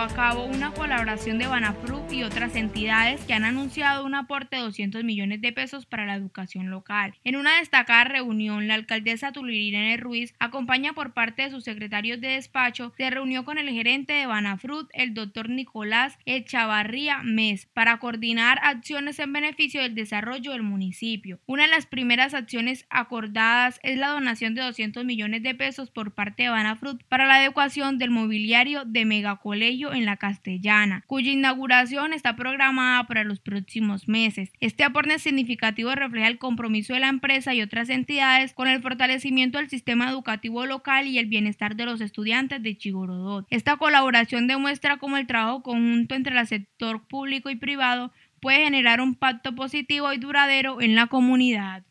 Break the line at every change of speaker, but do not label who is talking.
a cabo una colaboración de Banafrut y otras entidades que han anunciado un aporte de 200 millones de pesos para la educación local. En una destacada reunión, la alcaldesa Tulirine Ruiz, acompaña por parte de sus secretarios de despacho, se reunió con el gerente de Banafrut, el doctor Nicolás Echavarría Mes, para coordinar acciones en beneficio del desarrollo del municipio. Una de las primeras acciones acordadas es la donación de 200 millones de pesos por parte de Banafrut para la adecuación del mobiliario de megacolegio en la Castellana, cuya inauguración está programada para los próximos meses. Este aporte significativo refleja el compromiso de la empresa y otras entidades con el fortalecimiento del sistema educativo local y el bienestar de los estudiantes de Chigorodot. Esta colaboración demuestra cómo el trabajo conjunto entre el sector público y privado puede generar un pacto positivo y duradero en la comunidad.